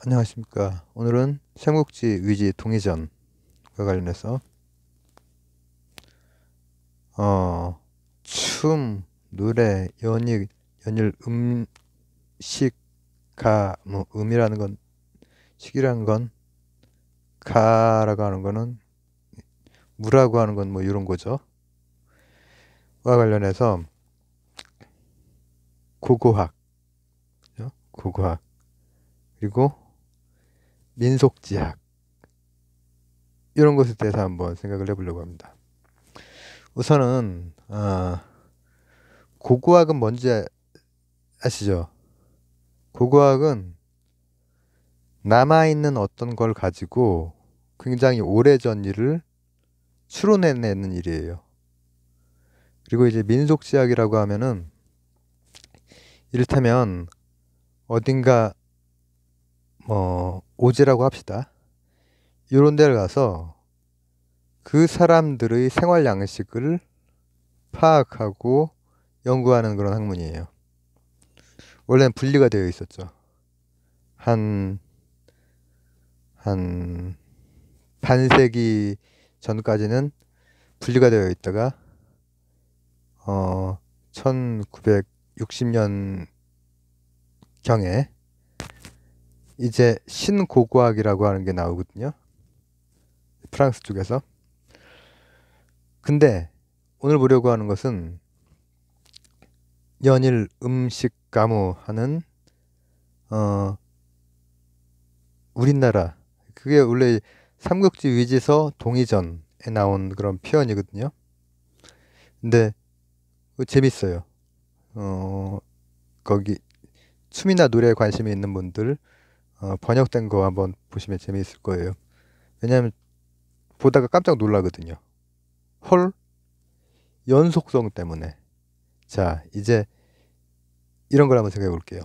안녕하십니까. 오늘은 삼국지 위지 동의전과 관련해서 어, 춤, 노래, 연일, 연일, 음식, 가, 뭐 음이라는 건 식이라는 건 가라고 하는 거는 무라고 하는 건 뭐 이런 거죠. 와 관련해서 고고학, 고고학 그리고 민속지학 이런 것에 대해서 한번 생각을 해보려고 합니다. 우선은 어, 고고학은 뭔지 아, 아시죠? 고고학은 남아있는 어떤 걸 가지고 굉장히 오래전 일을 추론해내는 일이에요. 그리고 이제 민속지학이라고 하면은 이를테면 어딘가 뭐 오지라고 합시다. 이런 데를 가서 그 사람들의 생활 양식을 파악하고 연구하는 그런 학문이에요. 원래는 분리가 되어 있었죠. 한, 한, 반세기 전까지는 분리가 되어 있다가, 어, 1960년 경에 이제 신고고학이라고 하는 게 나오거든요. 프랑스 쪽에서. 근데 오늘 보려고 하는 것은 연일 음식 가무하는 어 우리나라 그게 원래 삼국지 위지서 동의전에 나온 그런 표현이거든요. 근데 재밌어요. 어 거기 춤이나 노래에 관심이 있는 분들 어, 번역된 거 한번 보시면 재미있을 거예요. 왜냐하면 보다가 깜짝 놀라거든요. 헐 연속성 때문에 자 이제 이런 걸 한번 생각해 볼게요.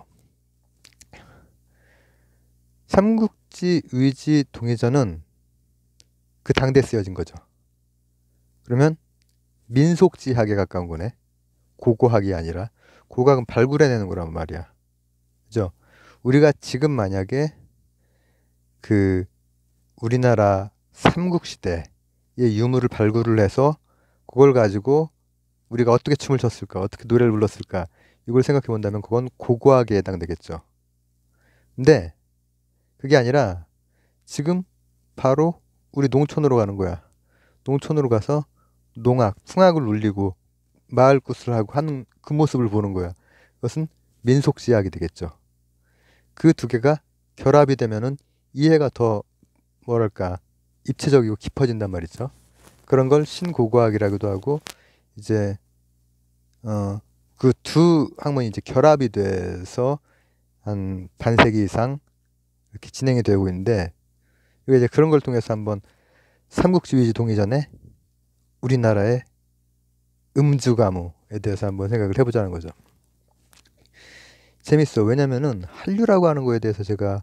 삼국지 의지 동의전은 그 당대에 쓰여진 거죠. 그러면 민속지학에 가까운 거네. 고고학이 아니라 고각은 발굴해내는 거란 말이야. 그죠? 우리가 지금 만약에 그 우리나라 삼국시대의 유물을 발굴을 해서 그걸 가지고 우리가 어떻게 춤을 췄을까, 어떻게 노래를 불렀을까, 이걸 생각해 본다면 그건 고고학에 해당되겠죠. 근데 그게 아니라 지금 바로 우리 농촌으로 가는 거야. 농촌으로 가서 농악, 풍악을 울리고 마을 구슬하고 하는 그 모습을 보는 거야. 그것은 민속지학이 되겠죠. 그두 개가 결합이 되면은 이해가 더 뭐랄까 입체적이고 깊어진단 말이죠. 그런 걸 신고고학이라고도 하고 이제 어 그 두 학문이 이제 결합이 돼서 한 반세기 이상 이렇게 진행이 되고 있는데 이게 이제 그런 걸 통해서 한번 삼국지위지 동의 전에 우리나라의 음주가무에 대해서 한번 생각을 해보자는 거죠. 재밌어. 왜냐면은 한류라고 하는 거에 대해서 제가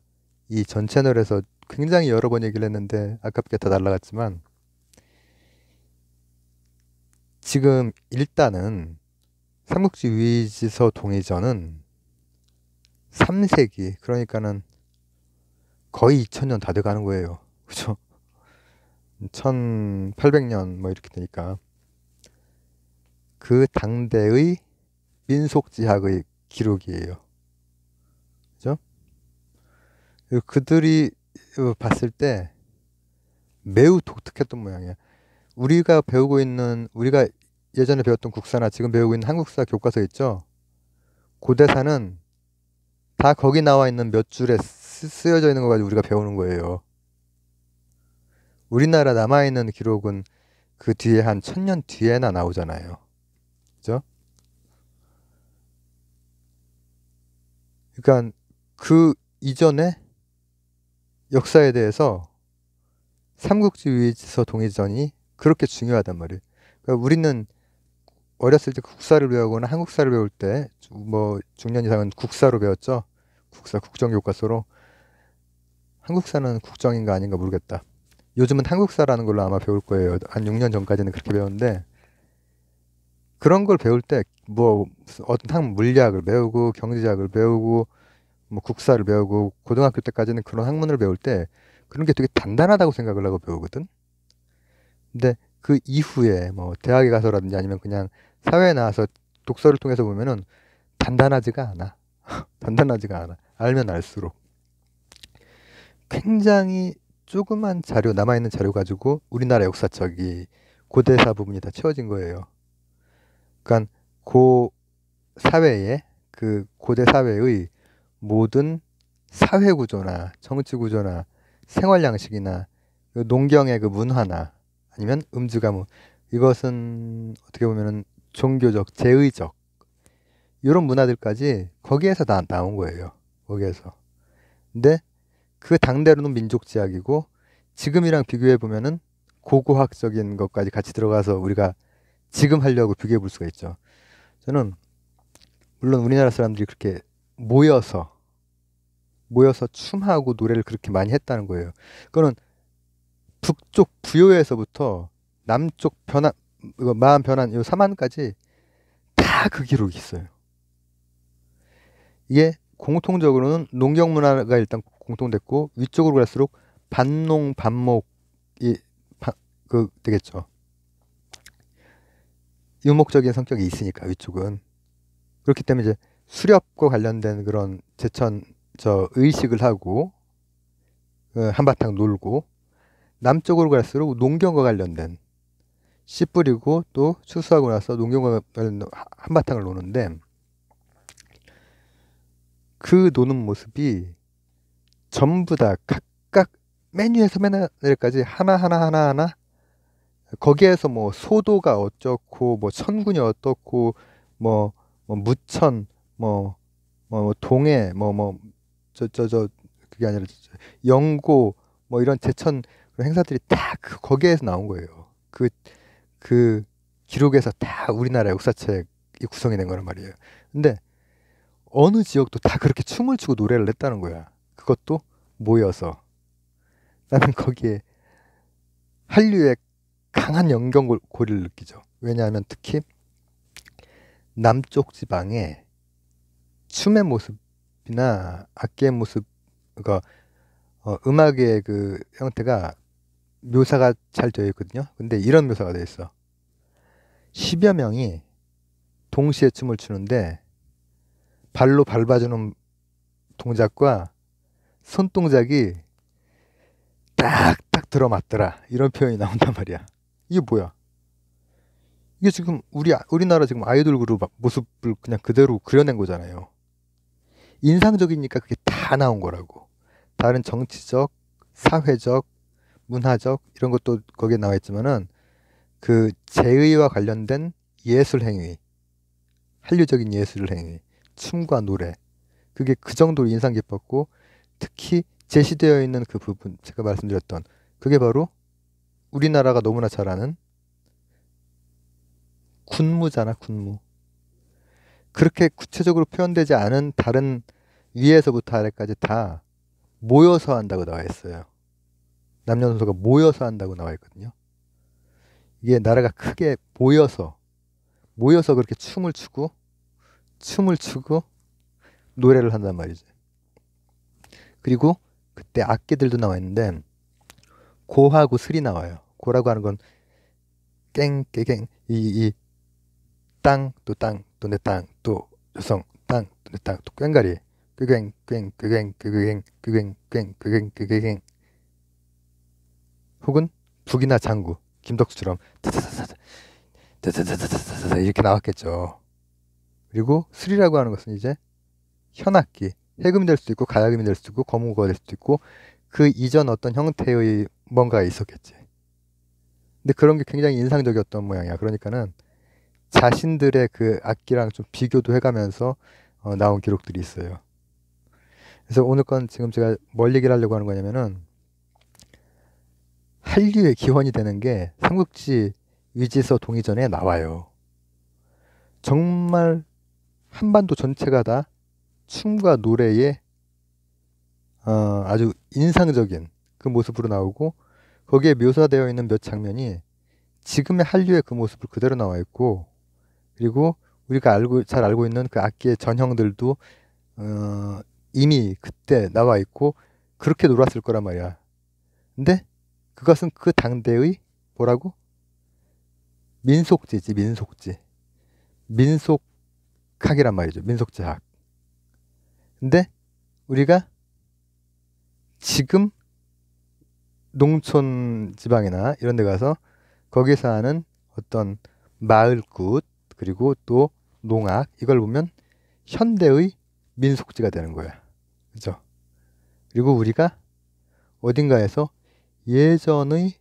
이 전 채널에서 굉장히 여러 번 얘기를 했는데 아깝게 다 날라갔지만 지금 일단은 삼국지 위지서 동의전은 3세기 그러니까는 거의 2000년 다 돼가는 거예요. 그죠? 1800년 뭐 이렇게 되니까 그 당대의 민속지학의 기록이에요. 그죠? 그들이 어, 봤을 때 매우 독특했던 모양이야. 우리가 배우고 있는 우리가 예전에 배웠던 국사나 지금 배우고 있는 한국사 교과서 있죠? 고대사는 그 다 거기 나와 있는 몇 줄에 쓰여져 있는 거 가지고 우리가 배우는 거예요. 우리나라 남아 있는 기록은 그 뒤에 한 천 년 뒤에나 나오잖아요. 그죠? 그러니까 그이전에 역사에 대해서 삼국지위에서 동해전이 그렇게 중요하단 말이에요. 그러니까 우리는 어렸을 때 국사를 배우거나 한국사를 배울 때 뭐 중년 이상은 국사로 배웠죠. 국사 국정교과서로 한국사는 국정인가 아닌가 모르겠다. 요즘은 한국사라는 걸로 아마 배울 거예요. 한 6년 전까지는 그렇게 배웠는데 그런 걸 배울 때 뭐 어떤 물리학을 배우고 경제학을 배우고 뭐 국사를 배우고 고등학교 때까지는 그런 학문을 배울 때 그런 게 되게 단단하다고 생각을 하고 배우거든. 근데 그 이후에 뭐 대학에 가서라든지 아니면 그냥 사회에 나와서 독서를 통해서 보면은 단단하지가 않아. 단단하지가 않아. 알면 알수록 굉장히 조그만 자료 남아 있는 자료 가지고 우리나라 역사책이 고대사 부분이 다 채워진 거예요. 그러니까 고 사회의 그 고대 사회의 모든 사회 구조나 정치 구조나 생활 양식이나 그 농경의 그 문화나 아니면 음주 가문 뭐 이것은 어떻게 보면은 종교적 제의적 이런 문화들까지 거기에서 다 나온 거예요. 거기에서. 근데 그 당대로는 민족지학이고 지금이랑 비교해 보면은 고고학적인 것까지 같이 들어가서 우리가 지금 하려고 비교해 볼 수가 있죠. 저는 물론 우리나라 사람들이 그렇게 모여서 모여서 춤하고 노래를 그렇게 많이 했다는 거예요. 그거는 북쪽 부여에서부터 남쪽 변한 마음 변한 요 사만까지 다 그 기록이 있어요. 이게 공통적으로는 농경 문화가 일단 공통됐고 위쪽으로 갈수록 반농 반목이 그 되겠죠. 유목적인 성격이 있으니까 위쪽은 그렇기 때문에 이제 수렵과 관련된 그런 제천 저 의식을 하고 어, 한바탕 놀고 남쪽으로 갈수록 농경과 관련된 씨 뿌리고 또 추수하고 나서 농경과 관련된 한바탕을 노는데 그 노는 모습이 전부 다 각각 메뉴에서 맨날까지 하나하나 하나하나 거기에서 뭐 소도가 어떻고 뭐 천군이 어떻고 뭐, 뭐 무천 뭐, 뭐 뭐, 동해, 뭐뭐저 저저 저, 저, 그게 아니라 영고 뭐 이런 제천 그런 행사들이 다그 거기에서 나온 거예요. 그그 그 기록에서 다 우리나라 역사책이 구성이 된 거란 말이에요. 근데 어느 지역도 다 그렇게 춤을 추고 노래를 했다는 거야. 그것도 모여서 나는 거기에 한류의 강한 연결고리를 느끼죠. 왜냐하면 특히 남쪽 지방에 춤의 모습이나 악기의 모습, 그러니까 어, 음악의 그 형태가 묘사가 잘 되어 있거든요. 근데 이런 묘사가 되어 있어. 10여 명이 동시에 춤을 추는데 발로 밟아주는 동작과 손 동작이 딱딱 들어맞더라. 이런 표현이 나온단 말이야. 이게 뭐야? 이게 지금 우리 우리나라 지금 아이돌 그룹 모습을 그냥 그대로 그려낸 거잖아요. 인상적이니까 그게 다 나온 거라고. 다른 정치적, 사회적, 문화적 이런 것도 거기에 나와 있지만은 그 재의와 관련된 예술 행위, 한류적인 예술 행위, 춤과 노래 그게 그 정도로 인상 깊었고 특히 제시되어 있는 그 부분 제가 말씀드렸던 그게 바로 우리나라가 너무나 잘 아는 군무잖아 군무 그렇게 구체적으로 표현되지 않은 다른 위에서부터 아래까지 다 모여서 한다고 나와 있어요. 남녀노소가 모여서 한다고 나와 있거든요. 이게 나라가 크게 모여서 모여서 그렇게 춤을 추고 춤을 추고 노래를 한단 말이지. 그리고 그때 악기들도 나와 있는데 고하고 슬이 나와요. 고라고 하는 건 깽깽깽 이이 땅또땅 돈의 땅, 또 여성, 땅, 돈의 땅, 또 꽹가리, 꽹, 꽹, 꽹, 꽹, 꽹, 꽹, 꽹, 꽹, 혹은 북이나 장구, 김덕수처럼 이렇게 나왔겠죠. 그리고 술이라고 하는 것은 이제 현악기, 해금이 될 수도 있고 가야금이 될 수도 있고 거무고가 될 수도 있고 그 이전 어떤 형태의 뭔가가 있었겠지. 근데 그런 게 굉장히 인상적이었던 모양이야. 그러니까는 자신들의 그 악기랑 좀 비교도 해가면서 어, 나온 기록들이 있어요. 그래서 오늘 건 지금 제가 뭘 얘기를 하려고 하는 거냐면은 한류의 기원이 되는 게 삼국지 위지서 동이전에 나와요. 정말 한반도 전체가 다 춤과 노래에 어, 아주 인상적인 그 모습으로 나오고 거기에 묘사되어 있는 몇 장면이 지금의 한류의 그 모습을 그대로 나와 있고 그리고 우리가 알고 잘 알고 있는 그 악기의 전형들도 어, 이미 그때 나와 있고 그렇게 놀았을 거란 말이야. 근데 그것은 그 당대의 뭐라고 민속지지 민속지 민속학이란 말이죠 민속지학. 근데 우리가 지금 농촌 지방이나 이런 데 가서 거기서 하는 어떤 마을굿 그리고 또 농악 이걸 보면 현대의 민속지가 되는 거야. 그죠? 그리고 우리가 어딘가에서 예전의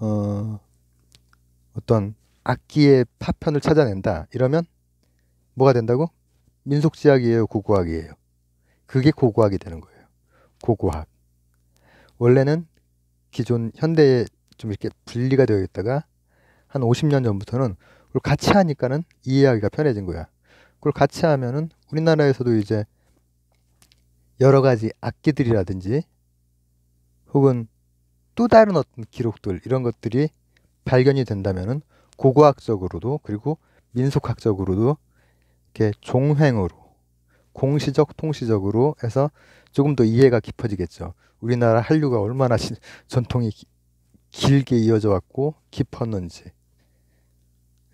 어, 어떤 악기의 파편을 찾아낸다. 이러면 뭐가 된다고? 민속지학이에요, 고고학이에요. 그게 고고학이 되는 거예요. 고고학. 원래는 기존 현대에 좀 이렇게 분리가 되어 있다가 한 50년 전부터는 그걸 같이 하니까는 이해하기가 편해진 거야. 그걸 같이 하면은 우리나라에서도 이제 여러 가지 악기들이라든지 혹은 또 다른 어떤 기록들 이런 것들이 발견이 된다면은 고고학적으로도 그리고 민속학적으로도 이렇게 종횡으로 공시적 통시적으로 해서 조금 더 이해가 깊어지겠죠. 우리나라 한류가 얼마나 전통이 길게 이어져 왔고 깊었는지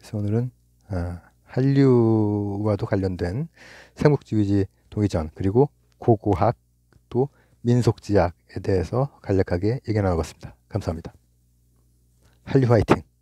그래서 오늘은 어, 한류와도 관련된 삼국지휘지 동의전 그리고 고고학 또민속지학에 대해서 간략하게 얘기 나눠봤습니다. 감사합니다. 한류 화이팅!